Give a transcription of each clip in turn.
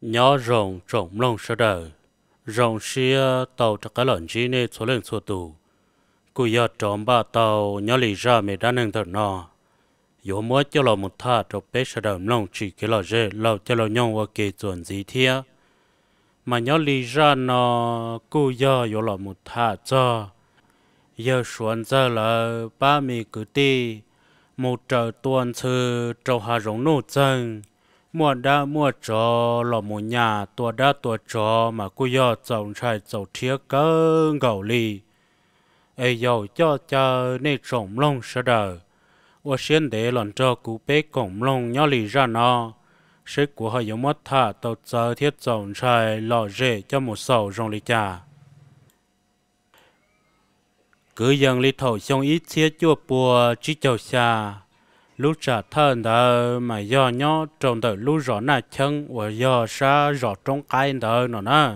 nhỏ rồng trồng lông sơ đờ rồng xia ờ, tàu cho cái lợn chi nên số lượng số tù cú giờ trộm ba tàu nhỏ lì ra mẹ đã nâng thật nọ yếu mới cho lò một thà cho bé sơ đờ lông chỉ cái lò dê lò cho lò nhông qua kỳ chuẩn gì thia mà nhỏ lì ra nọ cú giờ yếu lò một thà cho giờ xuống giờ là ba mì cứ ti một trời tuần sư trâu hà rồng nô chân mua đã mua cho lò mù nhà tua đã tua cho mà cô yo chồng trai chồng thiếc cơ gầu lì ai giàu cho cha nên trồng long sợ đời và xin để lần cho cú bé cổng long nhỏ lì ra nó sẽ của họ giống mất thà tàu chờ thiết chồng trai lò rể cho một sầu rong lì cha cứ dần lì thầu xong ít chia chua bùa chỉ chầu xa lúc trả thân đó mà do nhó trồng đời lúc rõ na chân và do sa rõ trong cái đó nó nè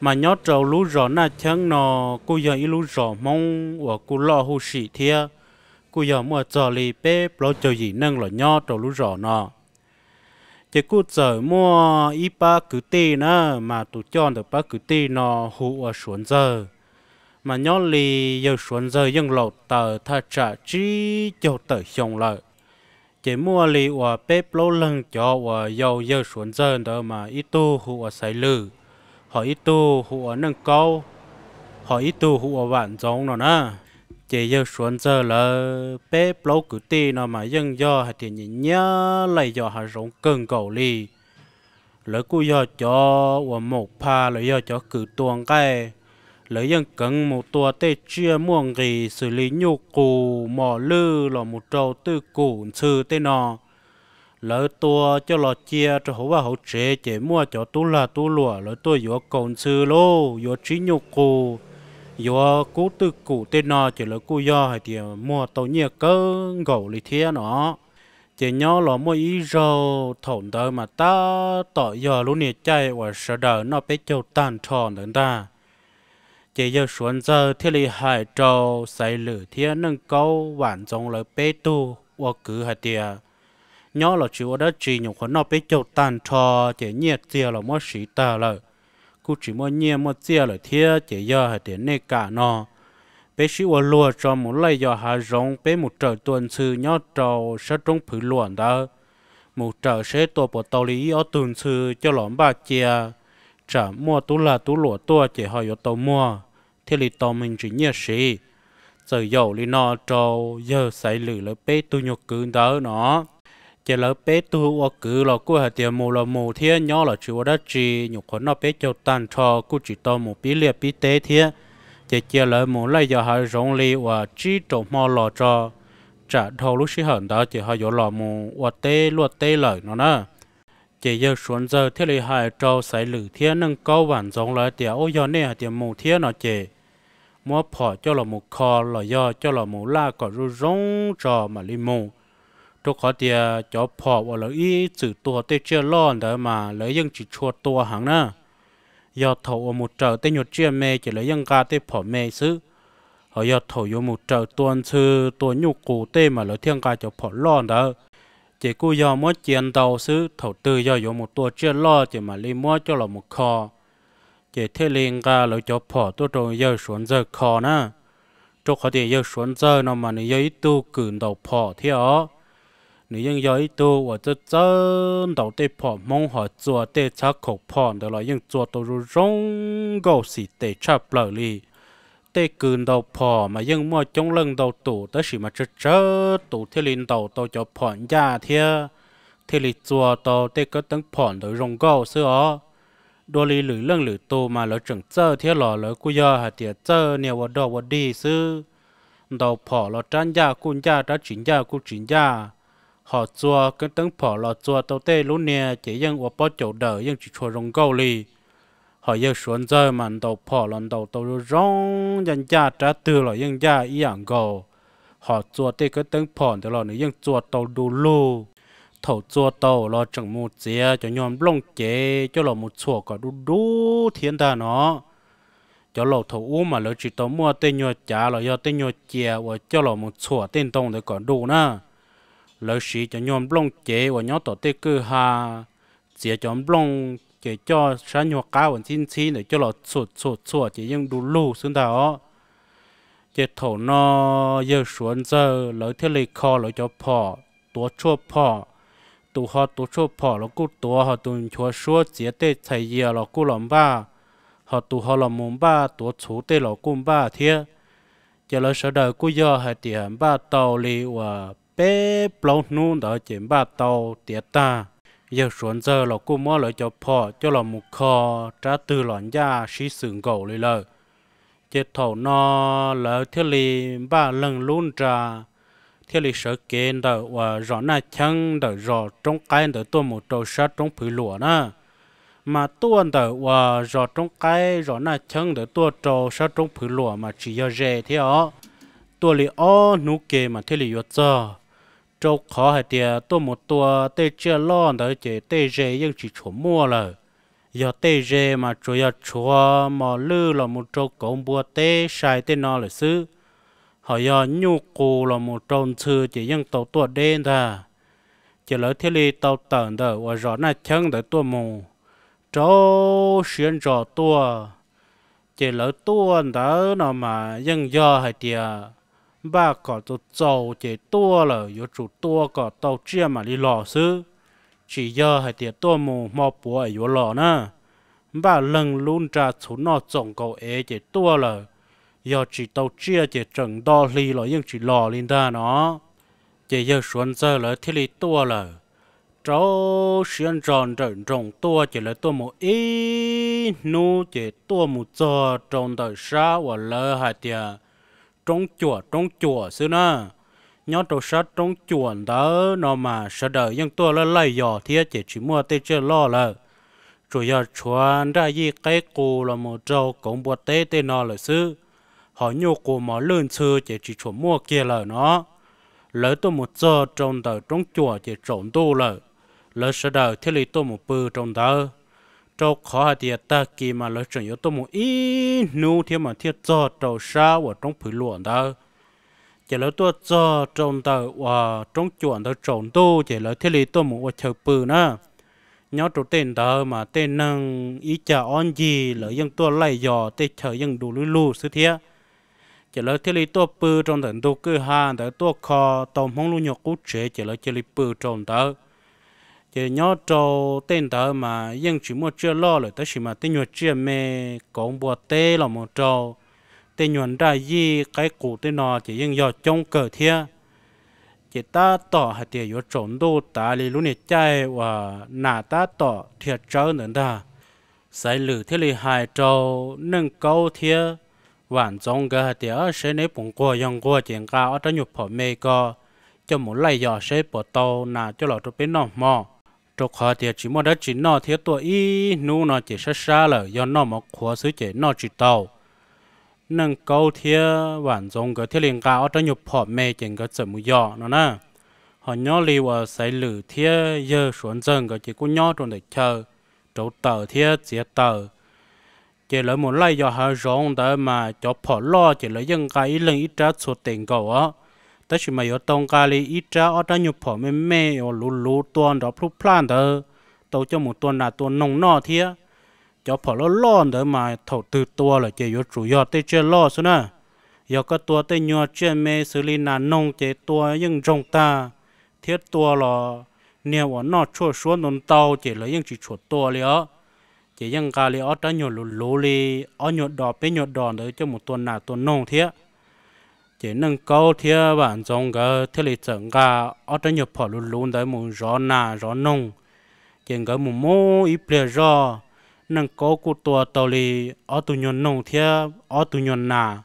mà nhó trầu lúc rõ na chân nó cô giờ ít lúc rõ mong và cô lo hô sĩ thia cô giờ mua trò lì bê lo cho gì nâng là nhó trầu lúc rõ nó chỉ cô chờ mua ít ba cử tì nè mà tụ chọn được ba cử tì nó hụ ở xuống giờ mà nhó lì giờ xuống giờ dân lột tờ tha trả chi cho tờ xong lợi chỉ mua lì và bếp lô lưng cho và dầu dơ xuống dân đó mà ít tu hụ xảy lử họ ít tu hụ nâng câu họ ít tu hụ vạn giống nó nè chỉ dơ xuống giờ là bếp lô cứ ti nó mà dân do hạt thì nhìn nhớ lại do hạt giống cưng cầu lì lỡ cú do cho và một pa lỡ do cho cử tuồng cái lấy dân cần một tua tê chia muông gì xử lý nhu cù mò lư là một trâu tư củ sư tê nọ lỡ tua cho lò chia cho hổ và hổ chế chế mua cho tu là tu lụa lỡ tua vừa cồn sư lô vừa trí nhu cù vừa cú tư củ tê nọ chỉ lỡ cú do hay thì mua tàu nhiệt cơ gầu lì thế nó chỉ nhớ là mua ý rau thổn đời mà ta tỏ giờ luôn nhiệt chay và sợ đời nó bé châu tàn tròn đến ta chỉ giờ xuống giờ thì lì hải trâu xây lửa thiên nâng câu vạn giống lời bê tu và cứ hạt tiề nhớ là chú ở đó chỉ những con nó bê châu tàn trò chỉ nhiệt tiề là mất sĩ ta lời cú chỉ mua nhiệt mất tiề lời thiên chỉ giờ hạt tiề này cả nọ bê sĩ và lùa cho một lấy giờ hà giống bê một trời tuần sư nhớ trâu sẽ trong phử luận đó một trời sẽ tổ bộ tàu lý ở tuần sư cho lõm ba chia chả mua tú là tú lụa tua chỉ họ yếu tàu mua thì lì tàu mình chỉ nhớ sĩ giờ dầu lì nọ trâu giờ xảy lử lỡ bế tu nhục cứ đỡ nó chỉ lỡ bế tu ở cứ là cô hạt tiền mù là mù thiên nhỏ là chịu đất chỉ nhục khốn nó bế cho tan cho cô chỉ tàu mù bí liệt bí tế thiên chỉ chỉ lỡ mù lấy giờ hai rong lì và chỉ trộm mò lò cho chả thâu lúc sĩ hận đó chỉ họ yếu lò mù và tê luộc tê lời nó nữa chỉ giờ xuống giờ thiết lý hai trâu sấy lử thiên nâng câu bản giống lại tiền ô do nè tiền mù thiên nó chỉ mua phỏ cho là mù kho là do cho là mù la có ru rong trò mà li mù tôi có tiền cho phỏ và lấy ý chữ tua tê chưa lo đỡ mà lấy dân chỉ chua tua hàng nữa do thầu ở một trợ tê nhột chia mê chỉ lấy dân ca tê phỏ mê xứ họ do thầu vô một trợ tuần sư tuần nhục cụ tê mà lấy thiên ca cho phỏ lo đỡ จกูยอมมั่วเจียนเตาซื้อเถาตือยอยู่หมดตัวเจ้าล่อเจมาลีมั่วเจ้าหลมคอเจเทเลงกาเราจะพอตัวตรงยอสวนเจอคอนะจกเขาเดียวสวนเจอนมันยอยตู้กึ่เตาพอเทียอนี่ยังยอยตู้ว่าจะเจอดาเตพอมองหัวจัวเตชักขกพอเดี๋ยวเรายังจัวตัวรุ่งก่็สิเตชักเปล่าลี tê cừn đầu phò mà dân mua chống lưng đầu tủ tới chỉ mà chớ chớ tủ thế linh đầu tàu cho phòn già thế thế lì chùa tàu tê có tấn phòn đối rong gạo xưa đô lì lử lưng lử tù mà lỡ chừng chớ thế lò lỡ cú giờ hạt tiệt chớ nhiều vật đồ vật đi sư đầu phò lọ trăn ra cún ra đã chín ra cú chín ra họ chùa cái tấn phò lọ chùa tàu tê lú nè chỉ dân ở bao chỗ đỡ dân chỉ chùa rồng gạo li họ yêu xuân rơi mà đầu phò lần đầu tàu rồi rong dân gia trả từ là dân gia ý ảnh gầu họ chùa tê cái tiếng phòn từ là nữa dân chùa tàu đủ lù thầu chuột tàu là chẳng một chế cho nhóm lông chế cho là một chùa cả đủ đủ thiên ta nó cho lầu thầu u mà lỡ chỉ tàu mua tên nhồi chả là do tên nhồi chè và cho là một chùa tên tông để còn đủ na lỡ chỉ cho nhóm lông chế và nhóm tổ tê cứ hà chỉ cho nhóm lông chỉ cho sáng nhọ cao vẫn xin xin để cho lọ sụt sụt sụt chỉ nhưng đủ lù xuống đó chỉ thổ nó giờ xuống giờ lỡ thế lấy kho lỡ cho phò tua chua phò tụ họ tụ chua phò lỡ cú tua họ tụ chua chua chỉ tê thầy giờ lỡ cú làm ba họ tụ họ làm mồm ba tua chú tê lỡ cú ba thế chỉ lỡ sợ đời cú giờ hay tiền ba tàu li và bé plong nu đó chỉ ba tàu tiệt ta giờ xuống giờ là cô mua lại cho phò cho là một kho trả từ lọn ra xí sừng gầu lên lờ chế thầu nó lỡ thiết lì ba lần luôn trà thiết lì sợ kiến đỡ và ờ, rõ na chăng đỡ rõ trong cái đỡ tôi một đầu sát trong phứ lụa na, mà tuôn đỡ và ờ, rõ trong cái rõ na chăng đỡ tôi trâu sát trong phứ lụa mà chỉ giờ rẻ thế ó tôi lì ó nụ kề mà thiết lì yếu giờ trâu khó hay tiệt, tôi một tua tê chưa lo đỡ chế tê dê nhưng chỉ chỗ mua là giờ tê dê mà chủ giờ chỗ mà lư là một trâu cổng bùa tê sai tê nó là xứ họ giờ nhu cù là một trâu sư chỉ nhưng tàu tua đen thà chỉ lỡ thiết lý tàu tận đỡ và rõ na chân đỡ tua mù trâu xuyên rõ tua chỉ lỡ tua đỡ nó mà nhưng do hay tiệt bà có tổ dầu chế tua là yếu chủ tua có tàu chia mà đi lò sư chỉ giờ hay tiệt tua mù mò bùa ở yếu lò nè bà lần luôn trả chú nó trồng cầu ế chế tua là giờ chỉ tàu chia chế trần đo li là nhưng chỉ lò lên ta nó chế giờ xuống giờ là thiết lý tua là cháu xuyên tròn trần trồng tua chế là tua mù ý nu chế tua mù cho trồng đời sao và lỡ hai tiệt trong chùa trong chùa xứ nè nhớ trâu sát trong chùa đó nó mà sợ đời nhưng tôi là lấy giò thì chỉ chỉ mua tê chưa lo là chủ giờ chuẩn ra gì cái cụ là một trâu cũng bùa tê tê nó là xứ họ nhu cụ mà lươn sư chỉ chỉ chuẩn mua kia là nó lỡ tôi một giờ trong đời trong chùa chỉ trộn tu là lỡ sợ đời thì lý tôi một bư trong đời trâu khó hạt tiệt ta kỳ mà lời chuẩn yếu tố muốn ít nu thiên mà thiết cho trâu xa và trong phủ luận ta, chỉ là tôi cho à, trong ta và trong chuẩn ta trồng tu chỉ là thiết lý tôi muốn và chờ bự nữa nhớ chỗ tên ta mà tên năng ý chả on gì là dân tôi lại dò tên chờ dân đủ lưu lưu sư thế chỉ là thiết lý tôi bự trong thần tôi cư hàng tờ tôi khó tôm không lưu nhọc cút chế chỉ là thiết lý bự trong ta thì nhớ cho tên đó mà dân chỉ mua chưa lo rồi tới chỉ mà tên nhuận chưa mê cũng bùa tê là một trâu tên nhuận ra gì cái cụ tên nó chỉ dân giờ trong cờ thia chỉ ta tỏ hạt tiền yếu trộn đô ta lì lúc này chạy và nà ta tỏ thiệt trâu nữa ta sai lử thế lì hai trâu nâng cao thia hoàn trong cái hạt tiền sẽ nấy bụng qua dòng qua chuyện cao ở trong nhục phở mê co cho một lai giờ sẽ bỏ tàu nà cho lọt trụ bên nọ mò cho họ thì chỉ muốn đất chỉ nọ thiếu tuổi ý nu nọ chỉ xa xa là do nọ mà khó xứ chỉ nọ chỉ tàu nâng câu thiếu bản giống cái thiếu liền cao cho nhục họ mẹ chỉnh cái sự mù dọ nó nè họ nhớ li và xây lử thiếu giờ xuống dần cái chỉ có nhớ trong để chờ chỗ tờ thiếu chỉ tờ chỉ lấy một lấy do hà rong đó mà cho họ lo chỉ lấy dân cái lần ít ra số tiền cầu á tất nhiên mà có trong cá li ít ra ở đó nhập phở mê mê ở lú lú tuần đó phút plan đó tàu cho một tuần là tuần nông nọ thia cho phở lo lo đó mà thầu từ tua là chỉ có chủ yếu tới chơi lo số nè giờ có tua tới nhọ chơi mê xử lý là nông chế tua nhưng trong ta thiết tua là nếu ở nọ chua xuống nông tàu chỉ là những chỉ chuột tua liền chỉ những cá li ở đó nhọ lú lú li ở nhọ đỏ bên nhọ đỏ đó cho một tuần là tuần nông thia chỉ nâng câu thiê bản trong cái thiết lý chẳng cả ở trên nhập họ luôn luôn đấy mùng gió nà gió nông chỉ cái mùng mô ít bề gió nâng câu cụ tua tàu lì ở tu nhon nông thiê ở tu nhon nà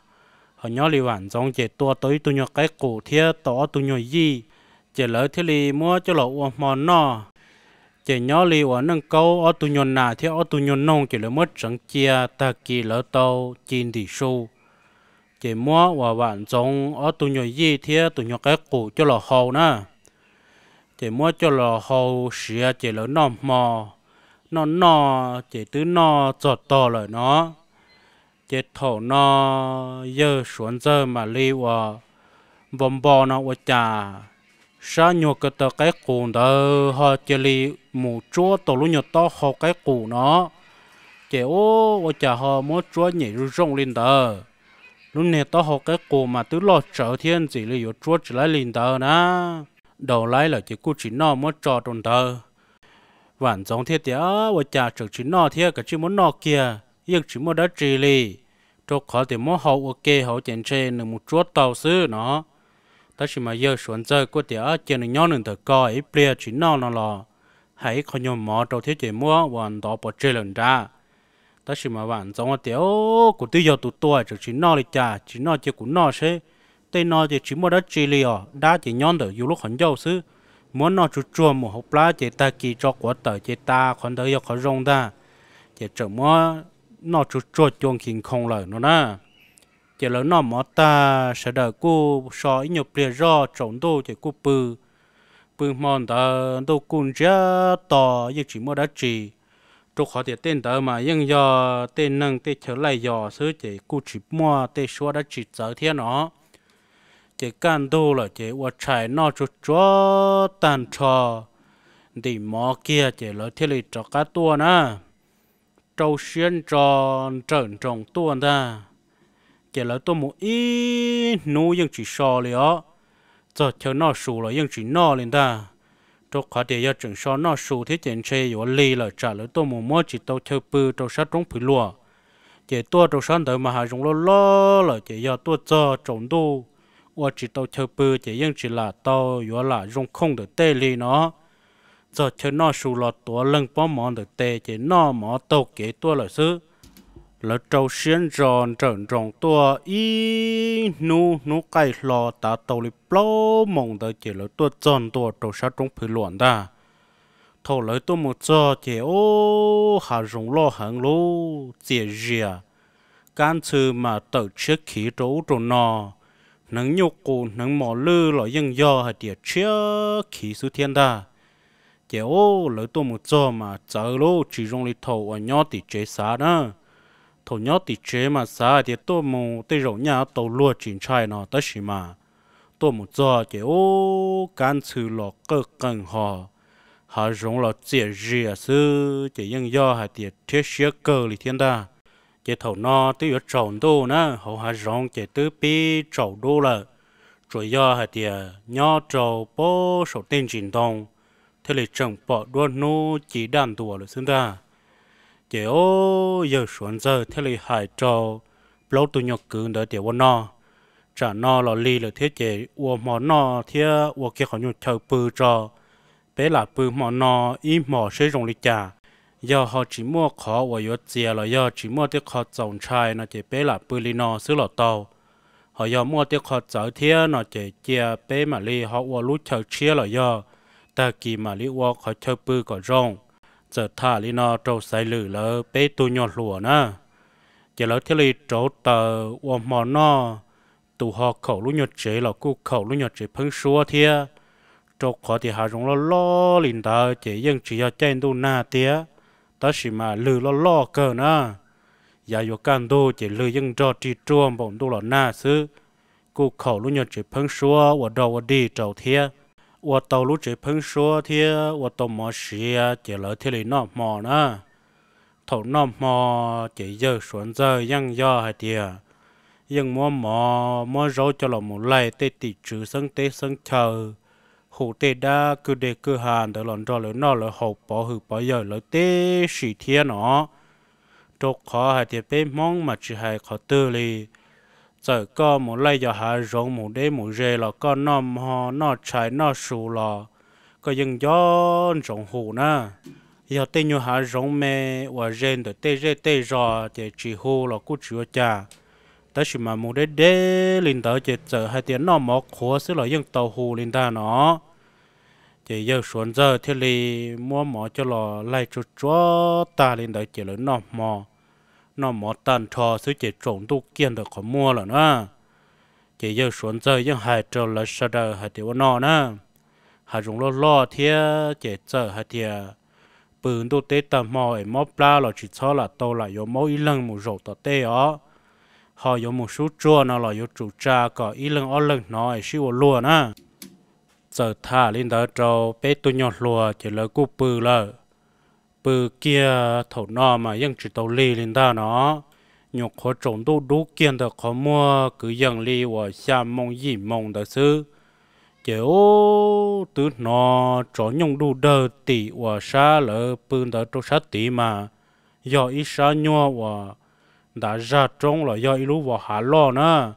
họ nhớ lì bản trong chỉ tua tới tu nhon cái cụ thiê tàu tu nhon gì chỉ lỡ thiết lý mua cho lọ uống mòn nọ chỉ nhớ lì ở nâng câu ở tu nhon nà thiê ở tu nhon nông chỉ lỡ mất chẳng chia ta kỳ lỡ tàu chín thì sâu chỉ mua và bạn trồng ở tụ nhỏ gì thì tụ nhỏ cái củ cho là hậu nè chỉ mua cho là hậu xìa à, chỉ là nọ mò nó nọ chỉ tứ nọ chọt to lại nó chỉ thổ nọ giờ xuống giờ mà li và vòng bò nó và chả sa nhọ cái tờ cái củ đó họ chỉ li mù chúa tổ lũ nhỏ to hậu cái củ nó chỉ ô và chả họ mua chúa nhảy rung lên đó lúc này tao học cái cổ mà tứ lo trở thiên chỉ là yếu chúa chỉ lấy linh tờ na đầu lấy là chỉ cô chỉ nó mới trò tròn tờ vạn giống thế tía và cha trực chỉ nó thế cả chỉ muốn nó kia nhưng chỉ muốn đã trì lì cho khó thì muốn hậu ok hậu chèn chê nửa một chúa tàu sư nó ta chỉ mà giờ xuống chơi cô tía chèn nửa nhau nửa tờ coi ít bia chỉ nó nó lò hãy không nhầm mò trâu thiết chỉ mua hoàn tỏ bỏ chơi lần ra ta chỉ mà bạn giống tiểu của tiêu giờ tụt tuổi chỉ chỉ no thì chả chỉ no chỉ cũng no thế tên no chỉ chỉ mới đã chỉ ở đã chỉ nhon được dù lúc hẳn giàu xứ muốn nó chú chua một hộp lá chỉ ta kỳ cho quả tờ chỉ ta còn tới giờ khó rong ta chỉ trở mua nó chú chua chuông kinh không lời nó nè chỉ lớn nó mỏ ta sẽ đợi cô so ít nhiều bia do trồng đô chỉ cô bự bự mòn ta đô cũng chia to như chỉ mới đã chỉ 都好点电的嘛，因要电能电车来要，所以这估计么得说的只昨天哦，这干多了这我才拿出抓单车，你莫 kia 这了天里找个多呢，周先装正中多呢，这了多么一努用只少了，这就拿熟了用只拿了的。tôi khó để cho chừng so nó sù thế chuyện xe yếu lì là trả lời tôi mồm mồm chỉ tôi chơi bự tôi sát trúng phí lùa chỉ tôi tôi sáng đợi mà hà dùng lo lo là chỉ do tôi cho trộn đu và chỉ tôi chơi bự chỉ nhưng chỉ là tôi yếu là dùng không được tê lì nó giờ chơi nó sù là tôi lưng bó mòn được tê chỉ nó mỏ tôi kế tôi là xứ lỡ trâu xiên tròn tròn tròn tua y nu nu cây lò ta tàu lì plô mong tới chỉ lỡ tua tròn tua trâu sát trong phi luận ta thầu lỡ tua một cho chỉ ô hà rồng lo hàng lô chỉ rìa can sư mà tự chiếc khí trấu trồn nò nắng nhục cụ nắng mỏ lư lỡ dân do hà tiệt chiếc khí sư thiên ta chỉ ô lỡ tua một cho mà chờ lô chỉ rong lì thầu ở nhỏ thì chế xa nữa thổ nhó thì chế mà xa thì tôi mù tê rổ nhà tàu lúa chỉnh trai nó tất xí mà tôi mù cho chế ô can sự lọ cơ cần họ hà rong lọ chế gì à sư chế yên do hà tiệt thiết xía cơ lì thiên ta chế thổ nó tê yếu trồng đô nè họ hà rong chế tứ pi trồng đô là chủ do hà tiệt nhó trầu bố sổ tên trình đồng thế là chẳng bỏ đua nô chỉ đàn đùa là xương ta chỉ ô giờ xuống giờ thế là hại trò lâu tôi nhọc cứng đỡ tiểu nó trả nó là li là thế chỉ ô mỏ nó thế ô kia khỏi nhục chờ bự cho bé là bự mỏ nó im mỏ sẽ rồng lịch trả giờ họ chỉ mua khó và yếu chia là giờ chỉ mua tiếc khó trồng trai nó chỉ bé là bự li nó xứ lọ tàu họ giờ mua tiếc khó trở thế nó chỉ chia bé mà li họ ô lú chờ chia là giờ ta kỳ mà li ô khỏi chờ bự còn rồng จะท่าลีนอโตใส่หรือเลอเปตุยอหลัวนะจะเล้วที่ลีโจเตอวอมมอนอตุหอกเขาลุยอดเฉยเรากู้เขาลุยอดเฉยพึ่งชัวเทียโจขอที่หารงล้อล้อลินเตาเจยังจียาเจนดูหน้าเทียตาสิมาลือล้อล้อเกินนะอย่าโยกันดูเจลือยังจอดจีจวมบ่มดูหล่อหน้าซื้อกู้เขาลุยอดเฉยพึ่งชัววัดดอวดีเจ้าเทีย我到路这碰说的，我到没事啊，这老天里那么呢，头那么这有选择样样还的，因么么么肉就老么来，得地主生得生球，hồ tê đa cứ để cứ hàn để lần đó lấy nó lấy hậu bỏ hư bỏ giờ lấy tê sĩ thiên nó, cho khó hay thì bên mà chỉ hay khó tư li giờ có một lấy giờ hà rộng một đế một rê là có nó mò nó trái nó sù là có dân gió rộng hồ nè giờ tên như hà rộng mẹ và rên được tê rê tê rò thì chỉ hồ là cú chữa cha tới khi mà một đế đế linh tớ chỉ giờ hai tiếng nó mò khóa xứ là dân tàu hồ linh ta nó chỉ giờ xuống giờ thì li mua mỏ cho lò lại chút chúa ta linh tớ chỉ lớn nó mỏ nó mỏ tàn trò sự chỉ trộn tu kiên được có mua là nó chỉ giờ xuống giờ nhưng hai trâu là sợ đờ hai tiểu nó nè hai dùng lo lo thế chỉ giờ hai thiệt bừng tu tế tầm mò ấy mò pla là chỉ cho là tàu là yếu y lần một rổ tàu tê ó họ yếu một số chua nó là yếu chủ cha có y lần ó lần nó ấy siêu lùa nè giờ thả lên đó trâu bé tu nhọt lùa chỉ là cú bự lợi bờ kia thầu nọ chỉ tàu lì lên ta nó nhục khó trồng đu đu kiên được khó mua cứ dần lì và xa mong gì mong đó sư kiểu từ nó cho nhung đu đờ tỷ và xa lỡ bưng đó trâu sát tỷ mà do ít xa nhua và đã ra trông là do ít lú và hạ lo nữa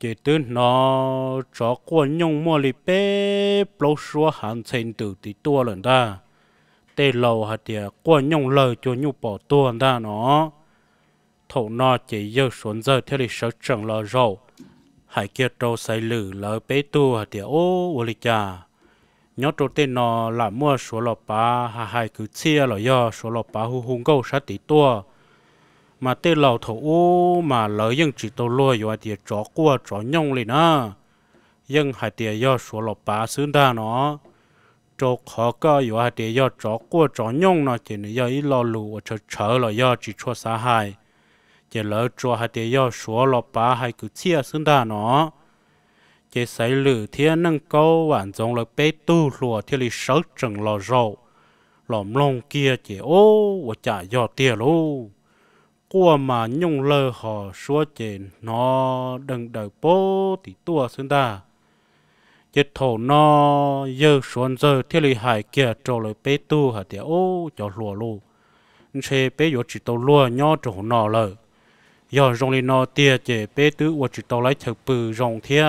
chỉ từ nó cho quân nhung mua lì bê lâu xua hàng thành từ tỷ tua lần ta tê lầu hạt địa qua nhung lời cho nhu bỏ tuần ra nó thổ nó chỉ dơ xuống giờ theo lịch sở trần lò rầu hải kia trâu say lử lỡ bế tu hạt địa ô ô lì cha nhớ trâu tê nó là mua số lò bá hà hải cứ chia lò do số lò bá hu hùng câu sát tí tua mà tê lầu thổ ô mà lỡ dân chỉ tàu lôi rồi địa chó qua chó nhung lì na dân hạt địa do số lò bá xứng ra nó cho khó có yếu hạt để do chó qua chó nhông nó chỉ là do ít lo lù ở chợ chợ là do chỉ cho xã hại chỉ lỡ cho hạt để do số lo bá hay cứ chia xứng đa nó chỉ xây lử thiên nâng câu hoàn giống là bé tu lùa thiên lý sáu trừng lò rậu lòm lông kia chỉ ô và trả do tiền luôn qua mà nhung lơ họ số chỉ nó đừng đợi bố thì tua xứng đa chế thổ nó giờ xuống giờ thiết lý hải kia cho lời bế tu hả thì ô cho lùa lù chế bế vô chỉ tàu lùa nhau chỗ nọ lời giờ rong lên nó tia chế bế tứ và chỉ tàu lấy thử bự rong thia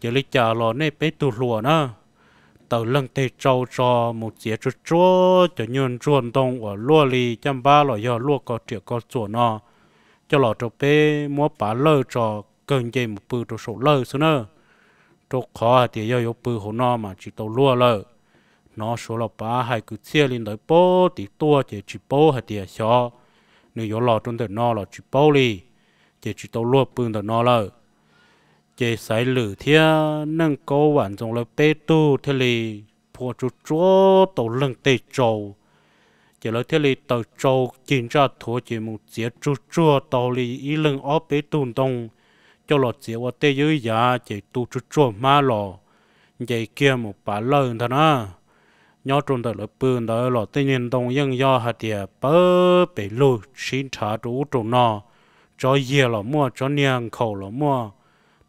chế lý trả lò nè bế tu lùa nữa tàu lăng tê châu cho một chế chút chúa cho nhơn chuồn tông ở lùa lì chăm ba lò giờ lùa có triệu có chỗ nọ cho lò trâu bế mua bá lơ cho cần dây một bự trổ sổ lơ xưa nữa trâu khó thì yêu yêu bự hồ nó mà chỉ tàu lúa lơ nó số là ba hai cứ chia lên tới bố thì tua chỉ chỉ bố hay thì xó nếu yêu lò trong đời nó là chỉ bố đi chỉ chỉ tàu lúa bự đời nó lơ chỉ sai lử thia nâng cố hoàn trong lời bê tu thế li phù chú chúa tàu lưng tê trâu chỉ là thế li tàu trâu chín ra thua chỉ một chiếc chú chúa tàu li ý lưng ó bê tu đông cho lọ chỉ ở tây dưới giá chỉ tu chút chỗ má lọ vậy kia một bà lợn thằng á nhớ trốn tới lỡ bươn đó lọ tây nhân đông yên do hạt địa bơ bể lù xin trả chủ trốn nọ cho dìa lọ mua cho niang khẩu lọ mua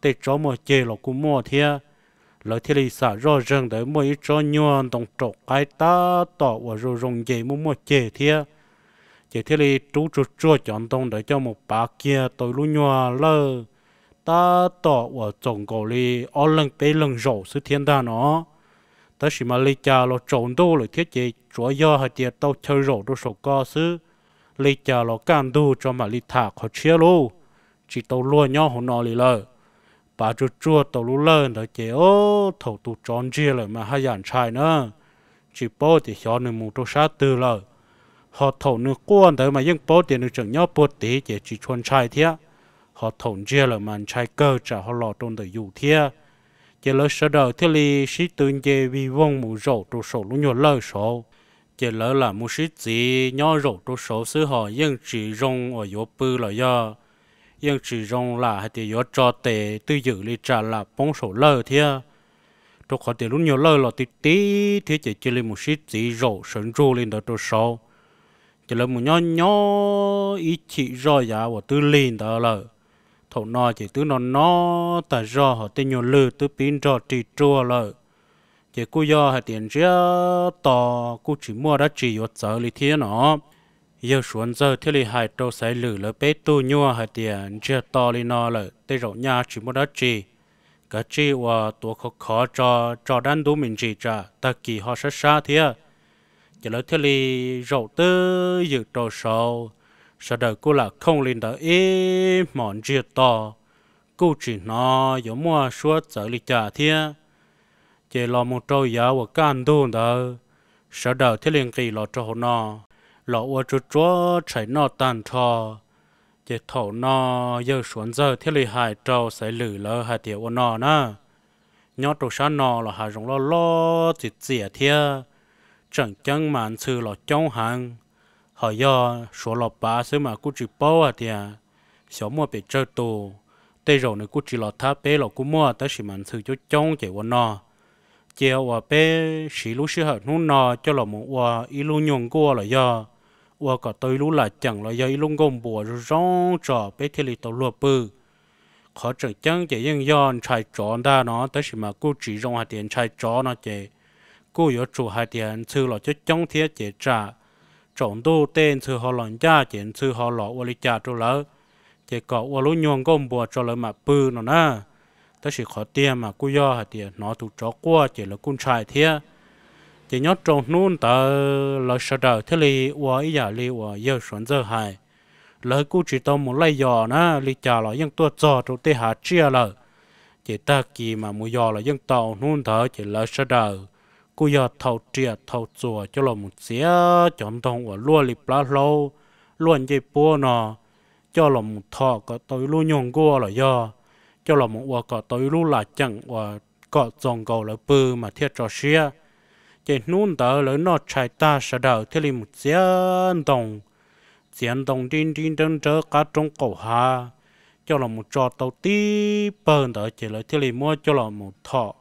để cho mua chê lọ cũng mua thia lỡ thì lì xả rõ rừng để mỗi cho nhuan đồng trộn cái ta tỏ và rồi rồng dậy mua mua chế thia chỉ thế lì trú trú chua chọn tông để cho một bà kia tôi lú nhua lơ ta tỏ ở trồng cổ li ở lần tế lần rổ sự thiên đa nó ta chỉ mà lấy cha lo trồng đô rồi thiết chế chúa do hạt tiệt tao chơi rổ đô sổ co sư lấy cha lo can đô cho mà lấy thả khó chia lô chỉ tao luôn nhau hồn nó lì lờ bà chú chua tao lú lờ đó chế ô thổ tu tròn chia lời mà hai dàn trai nữa chỉ bố thì cho nên mù tô sát từ lời họ thổ nước quan tới mà nhưng bố thì nước chẳng nhau bố tí chế chỉ chuồn trai thiệt họ thủng chia là mình chạy cơ trả họ lò trong đời dụ thế chỉ lỡ sở đầu thiết li sĩ tướng chế vì vong mù rổ trụ sổ lũ nhiều lỡ sổ chỉ lỡ là mù sĩ chỉ nhỏ rổ trụ sổ sư họ yên chỉ rong ở yếu bư là do yên chỉ rong là hay thì yếu cho tệ tư dự li trả là bóng sổ lỡ thế trụ họ thì lũ nhiều lỡ là tí tí thế chỉ chỉ li mù sĩ chỉ rổ sớm rù lên đó trụ sổ chỉ lỡ mù nhỏ nhỏ ý chỉ rồi giá của tư liền đó lỡ thầu nọ chỉ tứ nó nó ta do họ tên nhiều lư tứ pin cho trì chua lợ chỉ cô do hạt tiền rĩa to cô chỉ mua đã chỉ một giờ lý thiên nó giờ xuống giờ thế lý hai trâu sai lử lợ bé tu nhua hạt tiền rĩa to lý nó lợ tây rậu nhà chỉ mua đã chỉ cả chỉ và tổ khó khó cho cho đan đủ mình chỉ trả ta kỳ họ sát sát thế chỉ lỡ thế lý rậu tư dự trâu sầu sau đó cô là không lên đó ý mòn chia to cô chỉ nó giống mua suốt trở lại trả thiên chỉ lo một trâu giá và can đồn đó sau đó thế liền kỳ lo cho nó lo ở chỗ chỗ chạy nó tàn thò chỉ thầu nó giờ xuống giờ thế liền hại trâu sẽ lử lỡ hại tiểu nó nè, nhớ đồ sáng nó là hà rong lo lo chỉ chỉ thiên chẳng chẳng màn sư lo chống hàng họ do số lọ bá xứ mà cũng chỉ bao à thì xóa mua bị chơi tù tây rồi nữa cũng chỉ lọ tháp bé lọ cũng mua tới xí mình sự cho chống chạy qua nọ chiều và bé xí lú xí hở nút nọ cho lọ một và y lú nhung qua là do và cả tôi lú là chẳng là do y lú gom bùa rồi rong trò bé thì lì tàu lúa bự họ chẳng chẳng chạy yên yên chạy trò ta nó tới xí mà cũng chỉ rong hạt tiền chạy trò nó chạy cô yếu chủ hạt tiền sư lọ cho chống thiết chạy trả trọng tu tên sư họ lỏng cha chén sư họ lọ ô lý cha trâu lỡ chỉ có ô lú nhuông công bùa cho lỡ mà bư nó nè ta chỉ khó tiền mà cú do hạt tiền nó tụ chó qua chỉ là cun trai thế chỉ nhót trọng nôn tờ lỡ sợ đầu thế li ô ý giả li ô yêu xuân giờ hài lỡ cú chỉ tao muốn lây giò nè lý cha lỡ nhưng tua giò trâu tê hạt chia lỡ chỉ ta kỳ mà mua giò lỡ nhưng tàu nôn thở chỉ lỡ sợ đầu cô giờ thầu triệt thầu chùa cho lòng một xía chọn thông của lúa lịp lá lâu luôn dây búa nó cho lòng một thọ có tới lu nhung cua là do cho lòng một quả có tới lu là chẳng quả có dòng cầu là bư mà thiết cho xía chỉ nôn tớ lớn nó chạy ta sẽ đầu thiết lì một xía đồng chiến đồng tin tin chân chớ cá trong cầu hà cho lòng một trò tàu tí bờn tớ chỉ là thiết lì mua cho lòng một thọ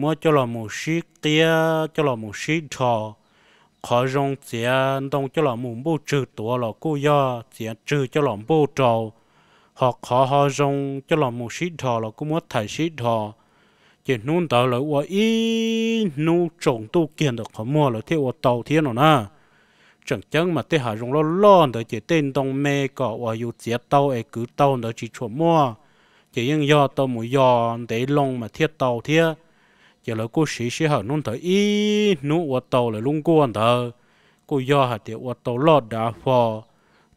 mua cho là mù xí tía cho là mù xí thọ khó rong chia đông cho là mù bù trừ tua là cô ya chia trừ cho là bù trầu họ khó họ rong cho là mù xí thọ là cô mua thải xí thọ chỉ nôn tàu là ua ý nô trồng tu kiện được họ mua là thế ua tàu thế nó na chẳng chẳng mà thế hà rong lo lo đợi chỉ tên đông mê cọ ua yêu chia tàu ấy cứ tàu đợi chỉ chuột mua chỉ những do tàu mù do để lông mà thiết tàu thiết giờ là cô sĩ sĩ hở nung thở ý nụ ô tàu là lung quan thở cô do hạt thì ô tàu lót đã phò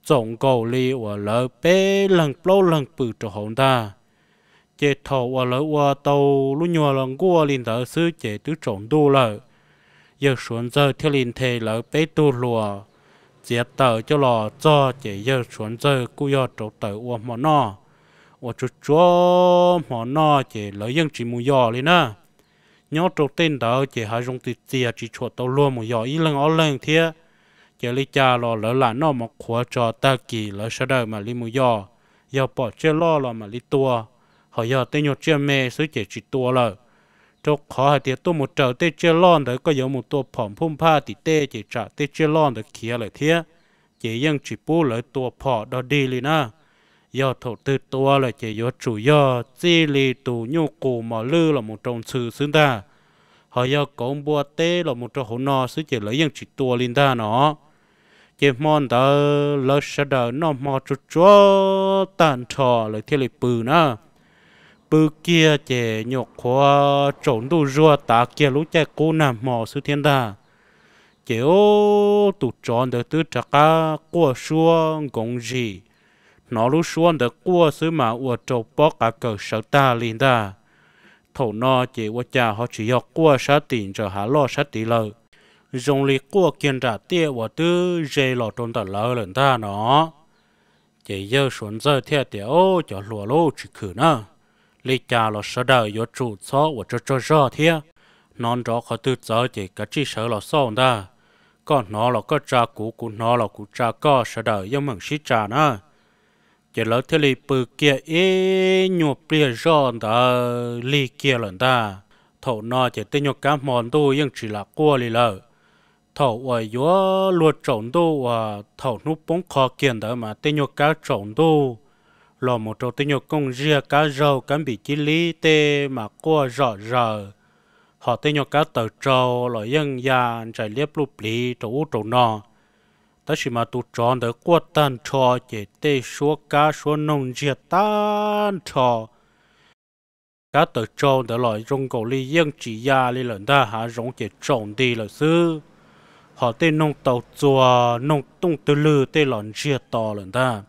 trồng cầu li ô lỡ bé lần lâu lần bự cho hồn ta chế thọ ô lỡ ô tàu lúc nhỏ lần qua liền thở sư chế tứ trọng đu lỡ giờ xuống giờ theo liền thề lỡ bé tu lùa chế tờ cho lò cho chế giờ xuống giờ cô do trổ tờ ô mỏ nọ ô chú chúa mỏ nọ chế lỡ dân chỉ mù dò lên á nhớ trâu tên đó chỉ hai dùng từ tiền chỉ chuột tàu luôn một giờ ý lần ở lần thế chỉ lấy cha lo lỡ là nó một khóa cho ta kỳ lỡ sau đời mà lấy một giờ giờ bỏ chơi lo là mà lấy tua họ giờ tên nhột chơi mê số chỉ chỉ tua lỡ cho khó hay tiền tôi một trở tê chơi lo đấy có giống một tua phẩm phun pha thì tê chỉ trả tê chơi lo đấy kia lại chỉ thế chỉ bù lỡ tua phỏ đó đi liền à giờ thổ tư tua là chỉ do chủ do chỉ lì tù nhu cụ mà lư là một trong sự xứng ta họ do cũng bua tế là một trong hỗn nọ sự chỉ lấy dân chỉ tua linh ta nó chỉ mòn ta lơ sẽ đỡ nó mò chút chúa tàn trò là thiên lịch bự nữa bự kia chỉ nhục khoa trốn tu rùa ta kia lúc chạy cô nằm mò sự thiên ta chỉ ô tụ tròn được tư trạc qua xuống gồng gì nó lúc xuân được qua xứ mà ua trâu bó cả cờ sở ta liền ta thổ nó chỉ ua cha họ chỉ học qua sát tỉnh cho hà lo sát tỷ lợ dùng lý qua kiên trả tia ua tư dê lọ trôn tờ lợ lần ta nó chỉ giờ xuống giờ theo tiểu cho lùa lô chỉ khử nữa lý cha lọ sợ đời yo trụ cho ua cho cho cho theo non rõ khó tư giờ chỉ cả chi sợ lọ sau ta còn nó là có cha cũ của nó là của cha có sợ đời yo mừng xí cha nữa chỉ lỡ thế li bự kia ý nhuộm bia giòn đã li kia lần ta thầu nọ chỉ tên nhuộm cá mòn tu yên chỉ là cua li lợ thầu ở gió luộc trộn tu và thầu nút bóng khó kiện đó mà tên nhuộm cá trộn tu lò một trâu tên nhuộm công ria cá râu cá bị chi lý tê mà qua rõ rờ họ tên nhuộm cá tờ trâu lò yên già chạy liếp lụp lý trâu trâu nọ ta chỉ mà tu tròn để qua tan cho chỉ tê số cá số nông chia tan cho cá tự tròn để loại rong cổ li yên chỉ ya li lần ta hạ rong chỉ tròn đi là sư họ tê nông tàu chùa nông tung từ lư tê lòn chia to lần ta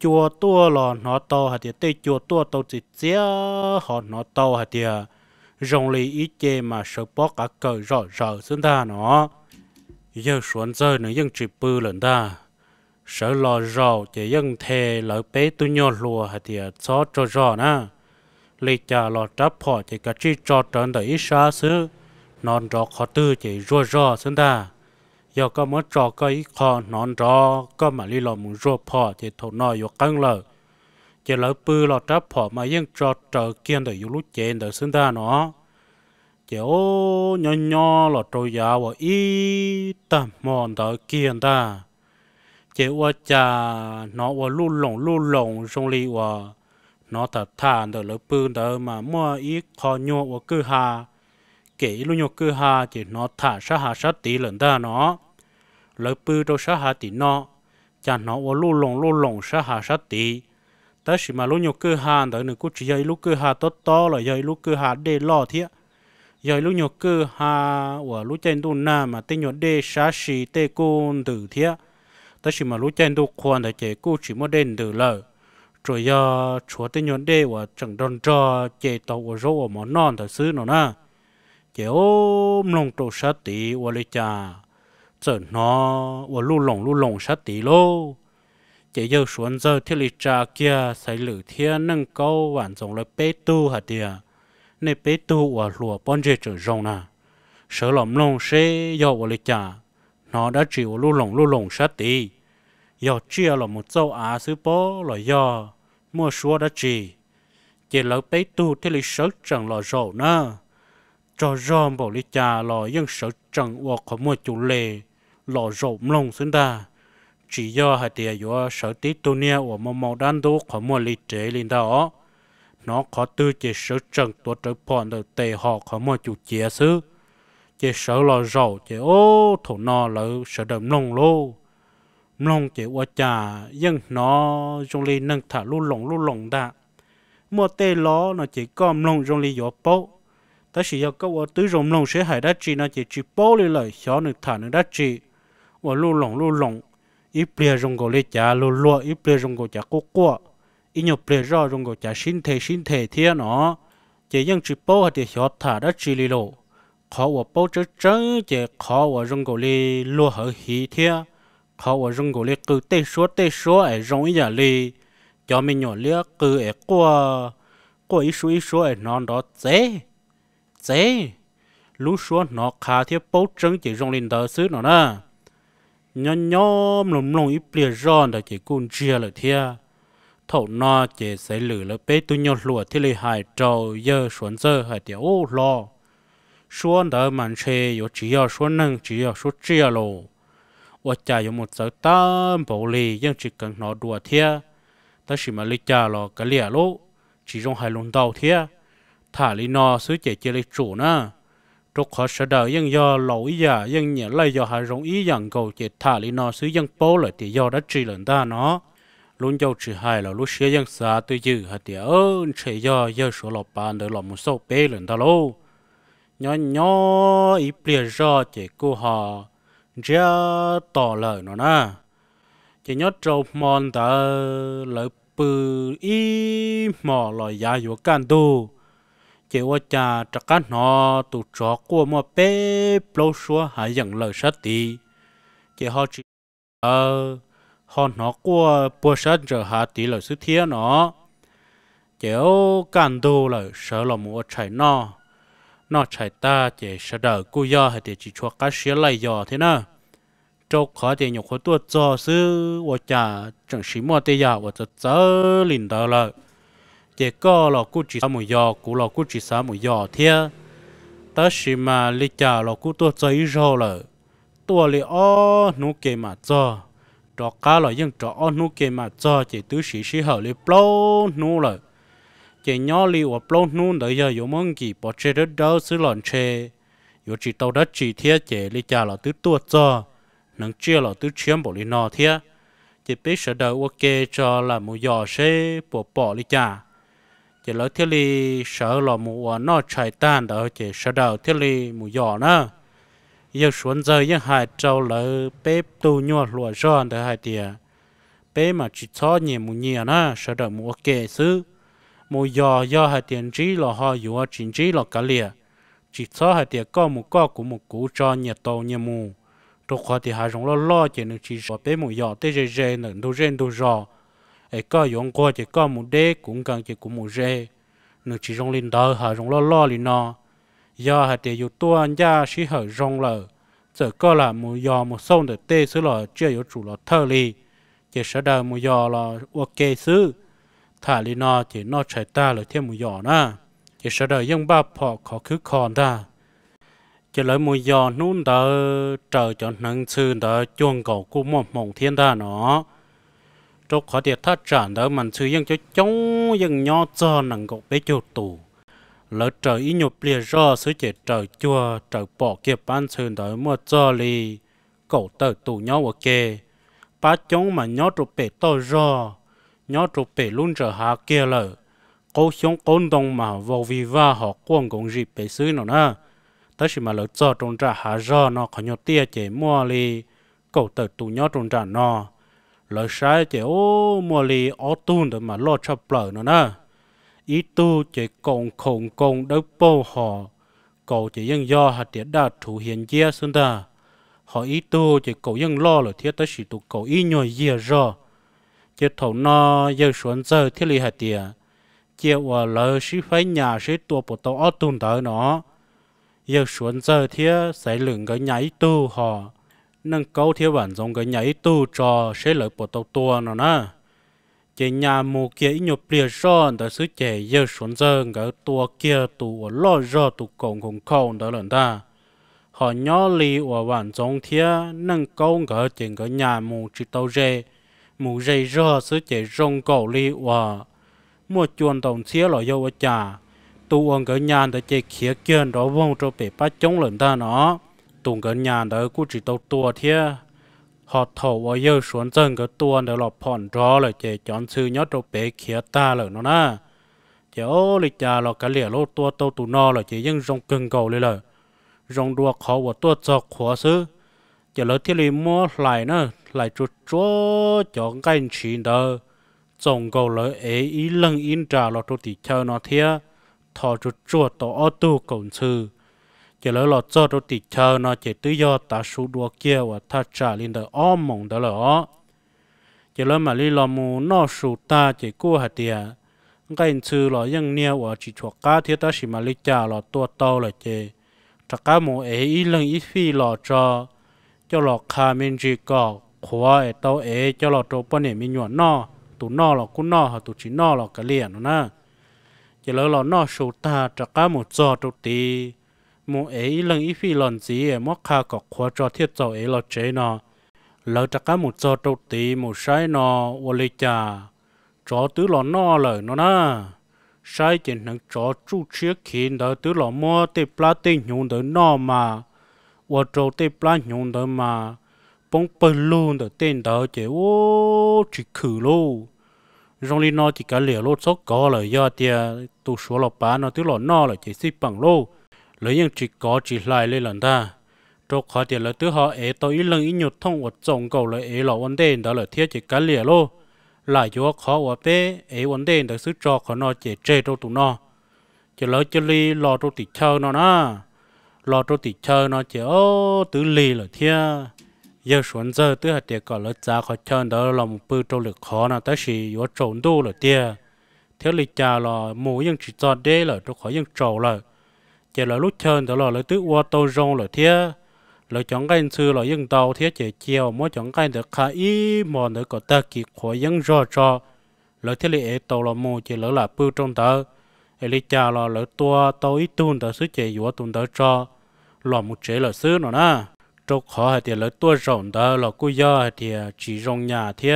chùa tua là nó to hạt tiệt tê chùa tua tàu chỉ chia họ nó to hạt tiệt rong li ít chê mà sợ bó cả cờ rõ rõ xương ta nó giờ xuống giờ nữa dân chỉ bư lần ta sợ lo rò chỉ dân thề lỡ bé tu nhỏ lùa hay thì cho cho rò na lì cha lo tráp họ chỉ cả chi cho trần đời ít xa xứ non rò khó tư chỉ rùa rò xứng ta giờ có muốn trò có ít khó non rò có mà lì lo muốn rùa họ chỉ thổ nòi vô căng lợ chỉ lỡ bư lo tráp họ mà dân cho trờ kiên đời vô lúc chén đời xứng ta nó kiểu nhỏ nhỏ là trôi giá và ít tầm mòn thở kiên ta chỉ qua cha nó qua lu lồng lu lồng trong li qua nó thật thàn thở lấp bươn thở mà mua ít khó nhọ và cứ hà kể lu nhọ cứ hà chỉ nó thả sát hà sát tí lần ta nó lấp bư đâu sát hà tí nó cha nó qua lu lồng lu lồng sát hà sát tí tới mà lu nhọ cứ hà thở nửa cú chỉ dây lu cứ hà tốt to là dây lu cứ hà để lo thiệt giờ lúc nhọ cơ ha và lúc chân tu na mà tên nhọ đê xá xì tê côn tử thế ta chỉ mà lúc chân tu khoan để chế cô chỉ mới đến từ lợ rồi giờ chúa tên nhọ đê và chẳng đòn cho chế tàu và rô và món non thật xứ nó na chế ôm lòng trâu sát tí và lấy trà chở nó và lu lồng lu lồng sát tí lô chế giờ xuống giờ thiết lịch trà kia xây lử thiên nâng câu vạn dòng lại bê tu hạt địa nên bé tu ở lùa bọn dê trở rồng nà sợ lòng lông sẽ do ở lịch trả nó đã chịu lu lồng lu lồng sát tí do chia là một châu á sư bố là do mua xua đã chỉ chỉ lỡ bé tu thế lịch sợ chẳng là rổ nà cho ròm bảo lịch trả là dân sợ chẳng ở khỏi mua chủ lệ là rổ lông xứng ta chỉ do hai tia yo sở tí tu nia ở mò mò đan đô khỏi mua lịch trẻ lên đó nó có tư chế sở trần tổ trở bọn được tệ họ có một chủ chế sư chế sở lo rầu chế ô thổ nọ là sở đầm nông lô nông chế qua chà nhưng nó trong ly nâng thả lu lồng lu lồng đã mua tê ló nó chế có nông trong ly gió bố ta chỉ yêu cầu ở tứ rồng nông sẽ hại đá trị nó chế chỉ bố lên lợi xó nâng thả nâng đá trị và lu lồng lu lồng ít bia rồng gò lê chả lu lụa ít bia rồng gò chả cố cố ít nhiều bề rõ trong cái chả sinh thể sinh thể thế nó chỉ những chỉ bao hạt để hiểu thả đã chỉ lì lộ khó và bao chớ chớ chỉ khó và trong cái lì lúa hở hí thế khó và trong cái lì cứ tê số tê số ở trong ý nhà lì cho mình nhỏ lia cứ ở qua qua ít số ít số ở non đó dễ dễ lúc số nó khá thế bao chớ chỉ rong linh đời xứ nó nè nhóm nhóm lồng lồng ít bề rõ là chỉ cún chia là thế thổ no chế sẽ lử là bế tu nhột lùa thì lì hải trâu giờ xuống dơ hải tiểu ô lo xuống đỡ màn xe yếu chỉ yếu xuống nâng chỉ yếu xuống chỉ yếu lô và chả yếu một giờ tam bộ lì nhưng chỉ cần nó đùa thia ta chỉ mà lì chả lo cái lìa lô chỉ trong hai lùng đầu thia thả lì no sứ chế chế lì chủ nè trục khó sợ đỡ nhưng do lỗi giả nhưng nhẹ lại do hai rong ý rằng cầu chế thả lì no sứ dân bố lại thì do đã trì lần ta nó luôn dầu chỉ hai là lúc xưa dân xa tôi dư hạt địa ơn chỉ do giờ số lọ bàn đỡ lọ một số bê lần ta lô nhỏ nhỏ ít bìa do chỉ cô họ ra tỏ lời nó nè chỉ nhớ trâu mòn ta lỡ bự ý mò lòi giá vô can tu chỉ qua cha trắc cá nó tụ trọ của mà bê lâu xua hại dần lời sát tì chỉ họ chỉ ờ uh, họ nó qua bữa sáng trở hạ tí là sức thiên nó chéo cản đồ là sợ là mua chạy nó nó chạy ta chỉ sợ đỡ cô do hay để chỉ cho các xía lại do thế nè, cho khó thì nhục khó tua do sư và chả chẳng xí mua tê giả và cho chớ lìn đó là chỉ có là cô chỉ sao một giò cô là cô chỉ sao một giò thế ta xí mà lý chả là cô tua cho ý rồi là tua lý ó nụ kề mà cho trọ cá là dân trọ ăn nu kia mà cho chị tứ sĩ sĩ hở lấy plo nu rồi chị nhỏ li và plo nu để giờ đợi giờ 有梦 kỳ bỏ chơi đất đâu xứ lòn chê 有 chỉ tàu đất chỉ thiết chị li cha là tứ tua cho nâng chia là tứ chiếm bỏ li nọ thiết chị biết sợ đời ok cho là một giò xe bỏ bỏ li cha chị lỡ thiết li sợ là một nọ chạy tan đó chị sợ đời thiết li một giò nữa giờ xuống giờ yên hải châu lỡ bếp tu nhua lụa xoan để hai tiề bếp mà chỉ cho nhẹ mù nhẹ na sợ đợi mù kệ xứ mù giò do hai tiền trí là họ dùa chính trí là cả lìa chỉ cho hai tiề có mù có của mù cũ cho nhẹ tàu nhẹ mù đồ khó thì hai rong lo lo chỉ được chỉ sợ bếp mù giò tê rê rê nở đồ rê đồ giò ấy có dùng qua chỉ có mù đế cũng cần chỉ của mù rê nửa chỉ rong lên đỡ hai rong lo lo lên nó giờ hạt để yêu tua nhà sĩ hở rong lờ giờ có là mù giò mù sông được tê xứ lò chưa yêu chủ lò thơ li chỉ sợ đời mù giờ lò ok xứ thả li nó chỉ nó chạy ta lời thêm mù giò na chỉ sợ đời dân ba phò khó cứ còn ta chỉ lấy mù giò nún đỡ chờ cho nắng sư đỡ chuông cầu cú mồm mộng thiên ta nó trong khó tiệt thắt tràn đỡ mình sư dân cho chống dân nhỏ cho nâng cậu bé chuột tù lỡ trời ý nhục bìa rõ sự chế trời chua trời bỏ kia bán sơn tới mua cho lì cậu tờ tù nhau ở kề ba chống mà nhó trụ bể to rõ nhó trụ bể luôn trở hạ kia lỡ cố xuống côn đồng mà vào vì va họ quăng cũng gì bể xứ nó nè tới khi mà lỡ cho trong trả hạ rõ nó có nhau tia chế mua lì cậu tờ tù nhau trong trả nó lỡ sai chế ô mua lì ô tuôn để mà lo cho bờ nó nè ý tu chỉ cùng khổng công đấu bầu họ cầu chỉ dân do hạt tiết đạt thủ hiền gia sơn ta họ ý tu chỉ cầu dân lo là thiết tới sự tu cầu ý nhồi dìa rõ chỉ thầu no giờ xuống giờ thiết lý hạt tiết chỉ hòa lỡ sĩ phái nhà sĩ tu bộ tàu ớt tùn tới nó giờ xuống giờ thiết sẽ lượng cái nhảy tu họ nâng câu thiết bản giống cái nhảy tu cho sẽ lợi bộ tàu tua nó nè chị nhà mù kia ít nhiều bìa son đó sứ trẻ dơ xuống dơ, cái tua kia tụ lo rõ tụ cổng cùng khâu đó lần ta họ nhỏ lì ở vạn giống thiê, nâng câu cái chuyện cái nhà mù chỉ tàu dê mù dê rõ sứ trẻ rong cầu lì ở mua chuồn đồng thía lọ yêu ở nhà tụ ông cái nhà đó chị kia kiên đó vong cho bể bắt chống lần ta nó tụ cái nhà đó cú chỉ tàu tua thiê họ thổ vào yêu xuống dân cái tuôn để lọp phòn rõ là chế chọn sư nhớ trâu bế khía ta là nó na chế ô lì cha lọ cái lìa lô tua tâu tù no là chế dân rong cưng cầu lì lờ rong đua khó của tua cho khóa sư chế lỡ thiết lì mua lại nữa lại chút chúa chọn canh chỉ đờ trồng cầu lỡ ấy ý lưng yên trà lọ tụ tì chờ nó thia thọ chút chúa tổ ô tu cổng sư chỉ lỡ lọt cho đồ tị chờ nó chỉ tự do ta số đua kia và ta trả lên đời ôm mộng đó lỡ chỉ lỡ mà li lò mù nó số ta chỉ cú hạt tiệt cái hình sư lò dân nia và chỉ chuộc cá thiết ta chỉ mà li trả lò tua tàu là chỉ trả cá mù ấy ý lưng ý phi lò cho cho lò khá mình chỉ có khóa ấy tàu ấy cho lò trâu bận này mình nhuận nọ tụ nọ lò cú nọ hả tụ chỉ nọ lò cái liền nó nè chỉ lỡ lò nó số ta trả cá mù cho trâu tì mua ấy lần ít phi lần gì em mắc kha có khóa cho thiết dầu ấy lo chế nó lỡ chắc cả một giờ đầu tí một sai nó ô lý cha chó tứ lo no lời nó na sai chỉ năng chó chu chiếc khiến đỡ tứ lo mua tê pla tê nhung đỡ no mà ô trâu tê pla nhung đỡ mà bông bần luôn đỡ tên đỡ chế ô chỉ khử luôn rong li nó chỉ cả lìa lô sốc có lời do tia tu số lò bán nó tứ lo no là chế xí bằng lô lấy những chỉ có chỉ lại lên lần ta cho khó tiền là thứ họ ấy tôi ít lần ít nhột thông ở trồng cầu là ấy là vấn đề đó là thiết chỉ cá lìa lô lại do khó của bé ấy vấn đề là sức cho khó nó chế chế cho tụi nó chỉ lỡ chỉ li lo cho tịt chơi nó na lo cho tịt chơi nó chỉ ô tứ li là thiết giờ xuống giờ thứ hạt tiền có lỡ giá khó chơi đó là một bữa trong lực khó nào tới chỉ do trốn đu là tiền thế lịch cha là mua những chỉ cho đây là cho khó những trầu là chỉ là lúc chơi đó là lời tứ ô tô rong là thế là chẳng cái sư là dân tàu thế chỉ chiều mỗi chẳng cái được khai ý mà nữa có ta kịp khỏi dân rõ cho lời thế là tàu là mù chỉ là là bưu trong tờ lý cha là lời tua tàu ít tuôn tờ sứ chỉ dùa tuần tờ cho là một chế là sứ nữa na trong khó thì lỡ tua rộng tờ là cô do thì chỉ rong nhà thế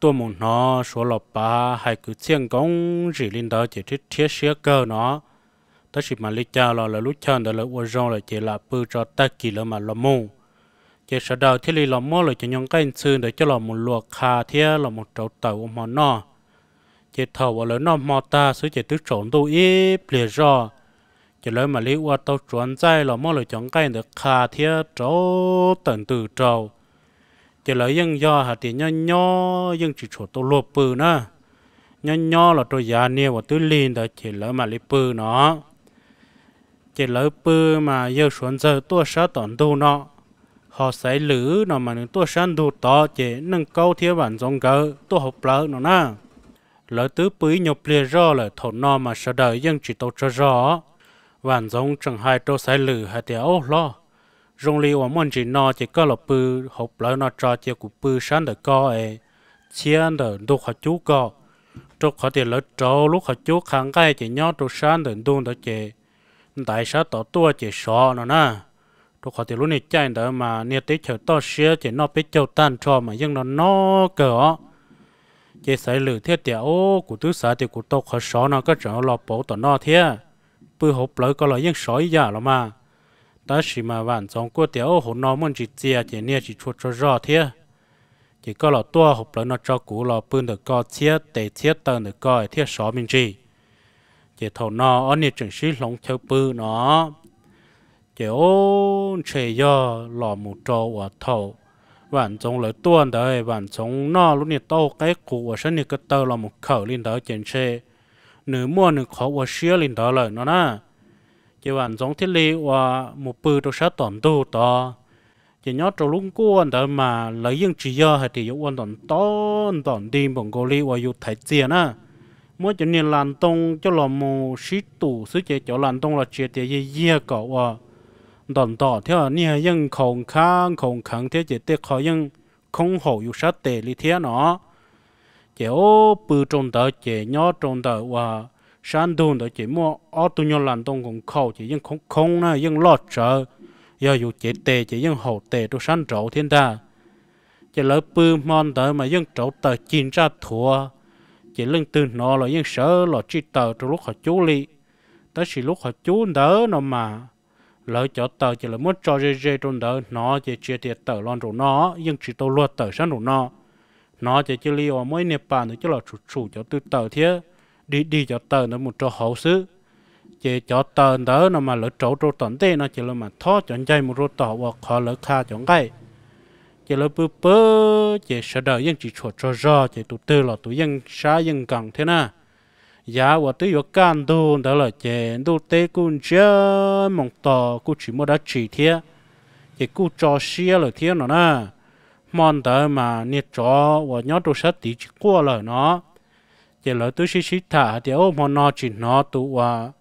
tua muốn nó số là ba hay cứ chiên công rỉ lên đó chỉ thiết thiết xe cơ nó ta chỉ mà lý cha là là lúc chân đó là uo rong là chỉ là bự cho ta kỳ là mà là mông chỉ sợ đầu thì lý là mông là chỉ những cái sư để cho là một luộc khà thế là một trâu tàu mà nó chỉ thầu ở lối nó mò ta sứ chỉ tức trộn tu ít bìa ra chỉ lấy mà lý uo tàu chuẩn dây là mông là chọn cái được khà thế trâu tận từ trầu, chỉ lấy những do hạt tiền nho nho những chỉ chỗ tàu luộc bự nữa nho nho là tôi già nia và tứ liền đó chỉ lấy mà lý bự nó chỉ lỡ bư mà yêu xuống giờ tua sáu tổn tu nọ họ sẽ lử nó mà những tua sáng đủ to chỉ nâng câu thiếu bản giống cỡ tua học lỡ nó na lỡ tứ bứ nhộp lìa rõ là thổn nọ mà sợ đời dân chỉ tàu cho rõ bản giống chẳng hai trâu sẽ lử hay tia ô lo rong li và môn chỉ nọ chỉ có là bư học lỡ nó cho chỉ của bư sáng được co ấy chia được đủ học chú co trâu họ thì lỡ trâu lúc họ chú kháng cai chỉ nhớ trâu sáng được đun đó chỉ tại sao tổ tua chỉ sợ nó na tôi có thể lúc này chạy đỡ mà nhiệt tí chờ to xía chỉ nó biết châu tan cho mà nhưng nó nó cỡ chỉ xảy lử thiết tiểu ô của tứ xã thì của tôi khó sợ nó có chỗ lọ bổ tổ nó thế bư hộp lỡ có lợi nhưng sói giả lắm mà ta chỉ mà vạn dòng của tiểu hồ nó muốn chỉ chia chỉ nia chỉ chuột cho rõ thế chỉ có lọ tua hộp lỡ nó cho cũ lọ bươn được co chia tệ chia tờ được coi thiết sợ mình chỉ chỉ thầu nó ở nè trường sĩ lòng theo bư nó chỉ ôn chế do lò mù trâu và thầu bạn chống lợi tuần đấy bạn chống nó lúc này tàu cái cụ và sân nè cái tàu lò mù khẩu lên đó chèn chế nửa mùa nửa khó và xía lên đó lời nó na chỉ bạn chống thiết lý và một bư trong sát toàn tu to chỉ nhớ trong lúc cuốn đó mà lấy những chỉ do hay thì yêu quan toàn to toàn đi bằng cô li và yêu thái tiền á mỗi chỗ này làm tông cho là mù sĩ tủ sứ chế chỗ làm tông là chế tiền gì gì cậu à đòn đỏ thế à nè nhưng không kháng không kháng thế chế tế khó nhưng không hậu yêu sát tệ lý thế nọ. chế ô bự trung tờ chế nhỏ trung tờ và sản đồn tờ chế mua ở tụ nhau làm tông còn khâu chế nhưng không không nè nhưng lót chờ giờ dù chế tệ chế nhưng hậu tệ tu sản trậu thiên ta chế lỡ bự mòn tờ mà nhưng trậu tờ chín ra thua chỉ lưng từ nó là những sợ là chỉ tờ trong lúc họ chú li tới khi lúc họ chú đỡ nó mà lỡ chỗ tờ chỉ là muốn cho dê dê trong đỡ nó chỉ chia tiệt tờ lon rồi nó nhưng chỉ tôi luôn tờ sẵn rồi nó nó chỉ chỉ li ở mỗi nếp bàn chỉ là chủ chủ cho từ tờ thế đi đi cho tờ nó một cho hậu xứ chỉ cho tờ đỡ nó mà lỡ chỗ trâu tận thế nó chỉ là mà thoát chọn dây một rô tờ hoặc họ lỡ kha chọn cái chỉ là bơ bơ chỉ sợ đời vẫn chỉ chuột cho ra chỉ tụ tư là tụ vẫn xa vẫn cần thế na giá và tôi có can đồ đó là chỉ đồ tế cũng chưa mong tỏ cũng chỉ mua đã chỉ thế chỉ cũng cho xia là thế nó na mong đó mà nhiệt cho và nhớ đồ sát tí chỉ qua lời nó chỉ là tôi xí xí thả thì ông mong nó chỉ nó tụ và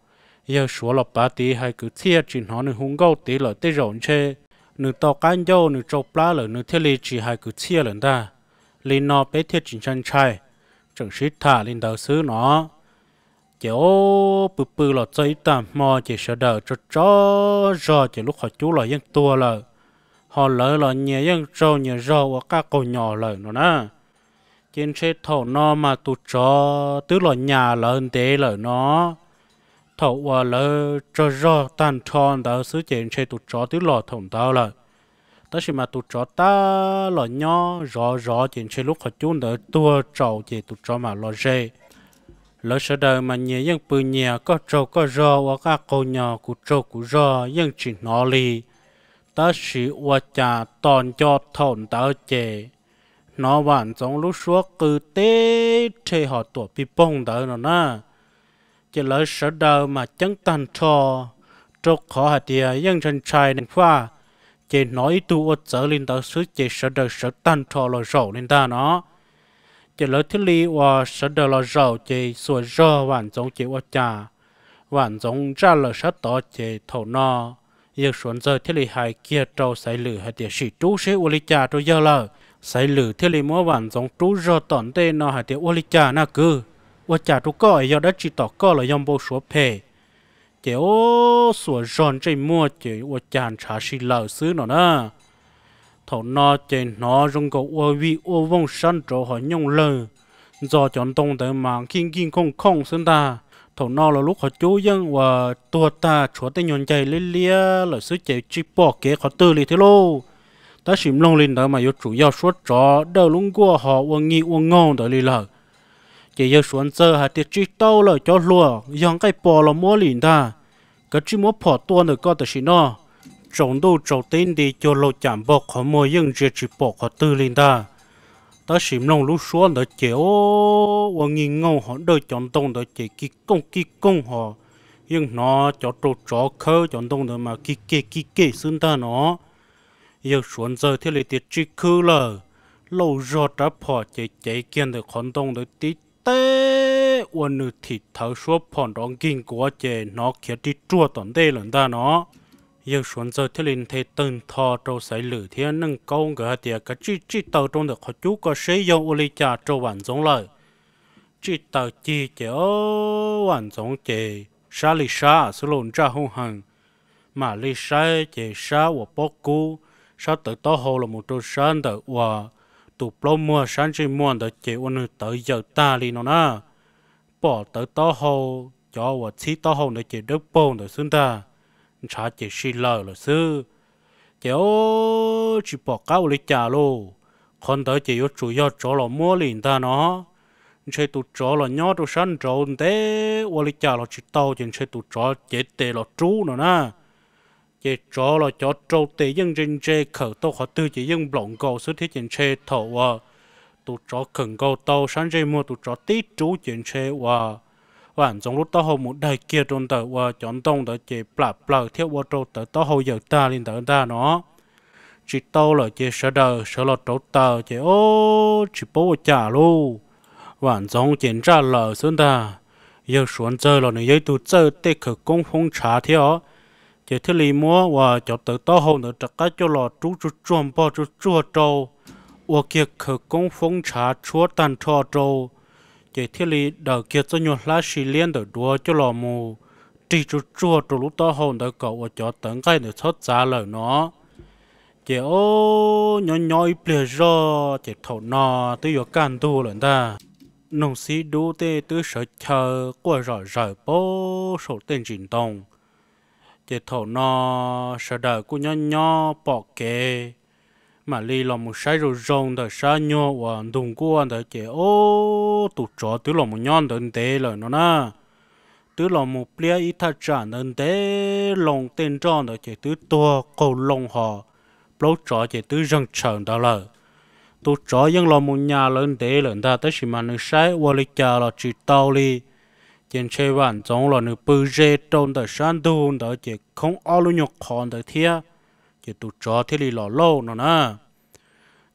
giờ số là ba tí hay cứ thiệt chỉ nó nên hung gâu tí là tế rộn chơi nửa tàu cá nhô nửa trâu plá lở nửa thiết lì chỉ hai cử chia lẫn ta linh nó bé thiết chính chân trai chẳng xít thả linh đầu xứ nó kiểu bự bự lọ chơi tạm mò chỉ sợ đỡ cho chó rò chỉ lúc họ chú lọ yên tua lờ họ lỡ lọ nhẹ yên trâu nhẹ rò và các cô nhỏ lờ nó nè trên xe thổ nó mà tụt chó tứ lọ nhà lợn tế lờ nó thầu và lỡ cho rõ tan tròn đó sứ chuyện chơi tụt chó tứ lò thủng tao là ta chỉ mà tụt chó ta lò nhỏ rõ rõ chuyện chơi lúc họ chung đỡ tua trầu chỉ tụt chó mà lò dê lỡ sợ đời mà nhẹ nhưng bự nhẹ có trâu có rõ và các câu nhỏ của trâu của rõ nhưng chỉ nó lì ta chỉ qua trà toàn cho thổn tao chè nó bản giống lúc xuống cứ tế chơi họ tuổi bị bông đó nó na chỉ lỡ sở đầu mà chẳng tàn trò trục khó hạt địa dân chân trai nên pha chỉ nói tu ở sở linh tạo sứ chỉ sở đầu sở tàn trò là rầu nên ta nó chỉ lỡ thiết lý và sở đầu là rầu chỉ sửa rò hoàn giống chỉ ở cha hoàn giống ra lời sát tỏ chỉ thầu no giờ xuống giờ thiết lý hai kia trâu xảy lử hạt địa sĩ trú sĩ ô lý cha trâu giờ lỡ xảy lử thiết lý mua hoàn giống trú rò tổn tê nó hạt địa ô lý cha na cư 我家住个要得知道个了，要不说赔。姐哦，说让这么姐我检查是老师了呢。thầu nó chế nó rung cầu ô vi ô vong sân trổ hỏi nhung lờ do chọn tông tới mà kinh kinh không không sơn ta thầu nó là lúc họ chú dân và tua ta chúa tay nhon chạy lên lia là sứ chạy chỉ bỏ kế họ tư lì thế ta xìm lông lên đó mà yếu chủ yếu suốt trò đầu lúng qua họ ô nghi ô ngon tới lì lờ chỉ yêu xuống giờ hả thì chỉ đau là cho lúa dòng cái bò là mua liền ta cái chỉ mua bỏ tua nữa có tới nó trồng đâu trồng tên đi cho lô chạm bò khó mua nhưng chỉ chỉ bỏ khó tư liền ta ta xìm lòng lúc xuống đó chéo và nghìn ngâu họ đời chọn tông đó chỉ kí công kí công họ nhưng nó cho trâu chó khơ chọn tông đó mà kí kê kí kê xương ta nó yêu xuống giờ thì lại tiệt chỉ khư là lâu rồi đã bỏ chạy chạy kiên được con tông được tít tế quân nữ thì thấu số phòn đón kinh của chế nó kia đi chua tổn tê lần ta nó yêu xuống giờ thế linh thế tân thọ trâu sấy lử thế nâng câu ngỡ tiệt cái chi chi tàu trong được họ chú có xây dòng ô li trà trâu hoàn giống lời chi tàu chi chế ô hoàn giống chế sa li sa số à, lồn ra hung hằng mà li sa chế sa của bốc cú sa tự to hồ là một trâu sa tự hòa tụ bao mua sáng chỉ mua để chỉ ôn tới giờ ta đi nó na bỏ tới to hồ cho và chỉ to hồ để chỉ đớp bồn để xưng ta chả chỉ xì lờ là sư chỉ ô chỉ bỏ cao lấy trả lô còn tới chỉ chủ yếu chỗ là mua liền ta nó chơi tụ chỗ là nhỏ tụ sáng chỗ thế và lấy trả là chỉ tao chỉ chơi tụ chỗ chết tệ là trú nữa na chỉ cho là cho trâu tự dân trên chê khởi tố họ tư chỉ dân lộng cầu xuất thiết trên chê thổ và tụ cho khẩn cầu tàu sáng chê mua tụ cho tí trú trên chê và vạn trong lúc tao hậu một đại kia trong tàu và chọn tông tờ chỉ bả bả theo vào trâu tờ tao hậu giờ ta lên tờ ta nó chỉ tàu là chỉ sợ đời sợ là trâu tàu chỉ ô chỉ bố trả luôn vạn trong chiến trả lờ xuân ta giờ xuống chơi là nơi dây tụ chơi tê khởi công phong trả theo chỉ thứ li mua và cho tự to hồ nữa chắc cái cho lò chú chú chuồng bỏ chú chú trâu và kia khử công phong trà chúa tàn trò trâu chỉ thứ li đầu kia cho nhau lá xì liên được đua cho lò mù chỉ chú chú trâu lúc to hồ nữa cậu và cho tận cái nữa thoát ra lời nó chỉ ô nhỏ nhỏ ít bìa ro chỉ thầu nò tới giờ can tu lần ta nông sĩ đu tê tới sợ chờ qua rồi rời bố sổ tên trình tông chế thổ nó sợ đỡ của nhỏ nhỏ bỏ kê mà li là một sai rồi rong đời sa nhỏ và đùng của đời chế ô tụ chó tứ là một nhon đỡ tế lời nó na tứ là một plea ít thật chẳng đỡ tế lòng tên tròn đời chế tứ to cầu lòng họ lâu chó chế tứ răng chẳng đỡ lời tụ chó nhưng là một nhà lớn tế là ta tới xí mà nước sai và lịch chờ là chỉ tao li trên xe vẫn trong là nữ bư dê trong đời san đun đời chỉ không ao lu nhục còn đời thia chỉ tụ cho thế lì lò lâu nữa nè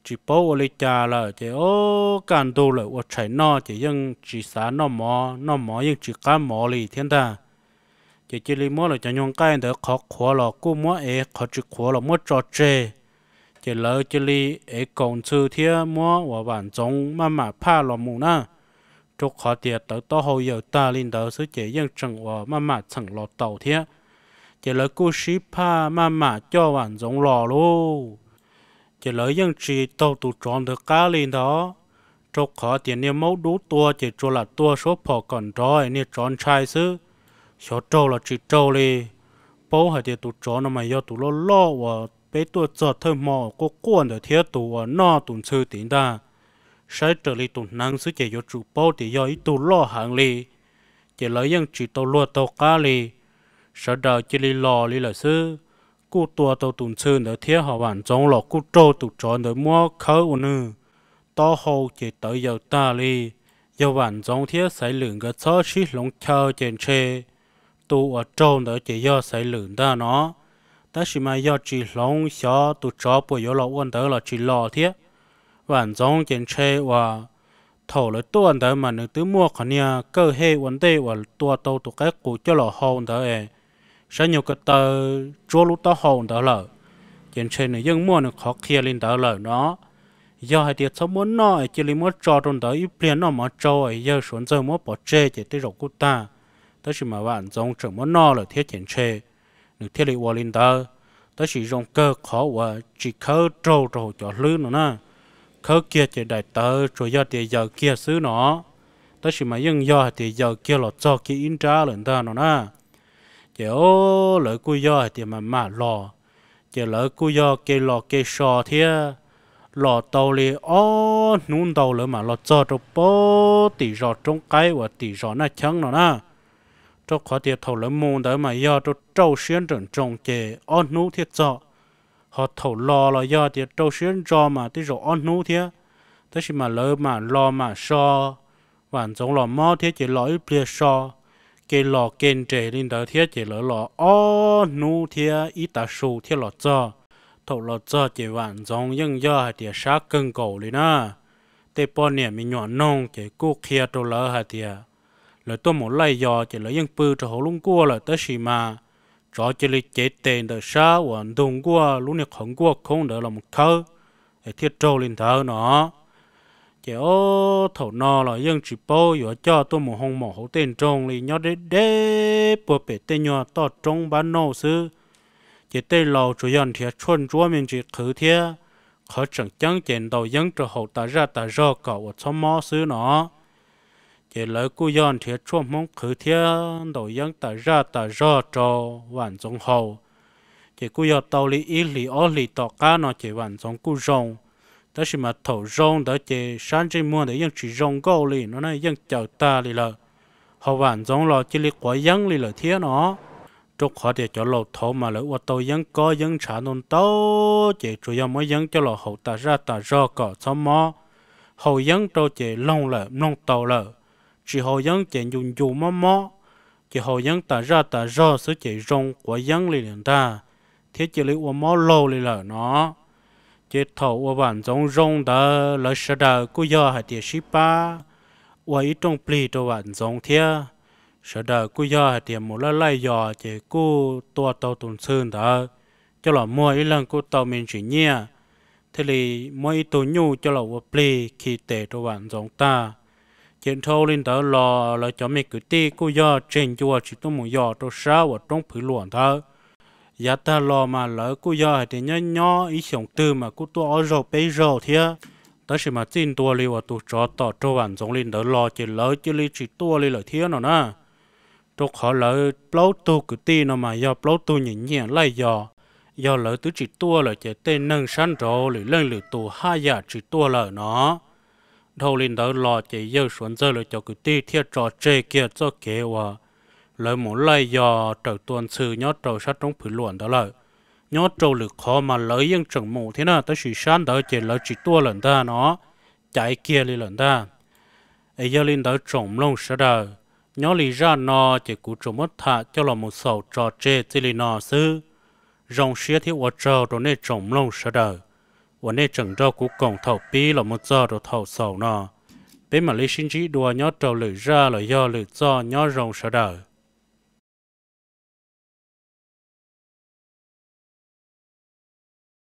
chỉ bố lì cha là chỉ ô cản đồ là ô chạy nọ chỉ nhưng chỉ xá nọ mò nọ mò nhưng chỉ cá mò lì thiên ta chỉ chỉ lì mò là cho nhung cái đời khó khổ là cú mò ế khó chịu khổ là mất trò chê chỉ lỡ chỉ lì ế còn chưa thia mò và vẫn trong mà mà pa là mù nè chúc họ tiệt tới to hồ giờ ta lên đó sự chế dân chẳng ở mà mà chẳng lọt tàu thế chế lời cô sĩ pa mà mà cho hoàn giống lọ luôn chế lời dân chỉ tàu tụ tròn được cá lên đó chúc họ tiệt nên mẫu đủ tua chế cho là tua số phò còn trói nên tròn trai sứ, số trâu là chỉ trâu đi bố họ tiệt tụ tròn nó mà do tụ lo lo và bé tua giờ thơm mò có cuộn được thế tụ ở nọ tụ sư tính ta sẽ trở lại tụi năng sư chạy vô trụ bao để do ít lọ lo hàng li chỉ lấy những chỉ tàu lúa tàu cá lì, sợ đào chỉ li lò lì là sư cú tua tàu tụi sư nữa thiết họ bản trong lọ cú trâu tụi trò nữa mua khơi u nư to hậu chỉ tới giờ ta lì, giờ bản trong thiết sai lượng cái số xí lông chờ trên xe tụ ở trâu nữa chỉ do sai lượng ta nó ta chỉ mà do chỉ lông xó tụi trò bây giờ lọ uốn tới là chỉ lọ thiết vẫn giống trên xe và thổ lấy tuần tới mà nếu tứ mua khả nia cơ hệ vấn đề và tua tàu tụ cái cụ cho lò hồn tới ấy sẽ nhiều cái tờ chúa lúc tao hồn tới lợ trên xe này dân mua được khó kia lên tới lợ nó do hai tiệt sống muốn nói chỉ lấy muốn cho trong tới ít liền nó mà cho ấy giờ xuống giờ muốn bỏ chê chỉ tới rồi cụ ta tới chỉ mà bạn giống chẳng muốn nói là thiết trên xe được thiết lý vào lên tới tới chỉ dùng cơ khó và chỉ khơi trâu trâu cho lư nữa nè khâu kia chỉ đại tớ rồi do thì giờ kia xứ nó tớ chỉ mà nhưng do thì giờ kia lọt cho kia in trả lần ta nó na chỉ ô lỡ cú do thì mà mà lò chỉ lỡ cú do kia lò kia sò thia lò tàu li ó nún tàu lỡ mà lọt cho cho bó tỷ rò trong cái và tỷ rò na chăng nó na cho khó thì thầu lỡ môn đó mà do cho trâu xuyên trần trồng chè ó nú thiết cho họ thầu lo lo do thì trâu xuyên cho mà tí rồi ăn nú thế tới khi mà lỡ mà lo mà so và giống lo mò thế chỉ lo ít bia so cái lo kiên trì lên đó thế chỉ lỡ lo ăn nú thế ít ta sù thế lo cho thầu lo cho chỉ vạn giống nhưng do hay thì sát cân cầu lên na tê bò nè mình nhỏ nông chỉ cố kia trâu lỡ hay thì lỡ tôi muốn lấy do chỉ lỡ nhưng bự cho hồ lung cua là tới khi mà cho chỉ là chế tiền đời xa hoàn đồng qua lúc này không qua không đỡ làm khâu để thiết trâu lên thở nó chỉ ô thầu nó là dân chỉ bao giờ cho tôi một hông mỏ hậu tiền trông thì nhớ đến để bộ bể tên nhỏ to trông bán nô sư chỉ tê lâu chủ dân thì chuẩn chúa mình chỉ khử thế khó chẳng chẳng chèn đầu dân cho hậu ta ra ta ra cậu và số mỏ sư nó thì lỡ cú yon thì chua mong khử thiên đồ dân ta ra ta ra cho hoàn giống hầu chỉ cú yon tàu li ý li ó li tọ cá nó chỉ hoàn giống cú rong đó là mà thầu rong đó chỉ sáng chỉ mua để dân chỉ rong câu li nó này dân chờ ta li là họ hoàn giống lo chỉ li quả dân li là thiên nó chúc họ để cho lầu thầu mà lỡ ô tô dân có dân trả nôn tàu chỉ chủ yếu mới dân cho lò hậu ta ra ta ra cỏ xong mò hậu dân đâu chỉ long là nông tàu là chỉ họ dân chỉ dùng dù mò mò chỉ họ dân ta ra ta ra sự chỉ rong của dân lì liền ta thế chỉ lấy uống mò lâu lì lợ nó chỉ thầu uống bản giống rong đó là sợ đời cứ do hai tiền ship ba uống ít trong pli cho bản giống thế sợ đời cứ do hai tiền một lá lại giò chỉ cứ tua tàu tuần sơn đó cho là mua ít lần cứ tàu mình chỉ nhia thế thì mỗi tổ nhu cho là uống pli khi tệ cho bản giống ta chiến thâu lên tới lò là cho mình cứ tê cô giờ trên chùa chỉ tôi muốn giờ tôi sao ở trong phứ luận thơ giá ta lò mà lỡ cô giờ thì nhớ nhớ ý sống từ mà cô tôi ở rồi bây giờ thì đó chỉ mà tin tôi liu ở tôi cho tỏ cho bạn giống lên tới lò chỉ lỡ chỉ lấy chỉ tôi li lời thế nó nè tôi khó lỡ lâu tôi cứ tê nó mà giờ lâu tôi nhìn nhẹ lại giờ giờ lỡ tôi chỉ tôi là chỉ tên nâng sẵn rồi lên lỡ tôi hai giờ chỉ tôi lỡ nó đầu linh đầu lo chỉ yêu xuống giờ lời cho cứ ti thiết trò chê kia cho kế hoa lời muốn lời dò trở tuần sư nhớ trâu sát trong phử luận đó lời nhớ trâu lực khó mà lấy yên chẳng mù thế nào tới sự sáng đó chỉ lấy chỉ tua lần ta nó chạy kia đi lần ta ấy giờ linh đầu trộm lông sẽ đời nhớ lý ra nó chỉ cụ trộm mất thà cho là một sầu trò chê chỉ lý nò sư rong xía thiết hoa trâu rồi nên trộm lông sẽ đời วันนี้จังเจ้ากูกองเท่าปีเรามันจ้าเราเท่าเสาเนาะเป็นมาเลเซียจีดัวย้อเจ้าหรือจ้าหรือย่อหรือจ้าย้อรองเสดอ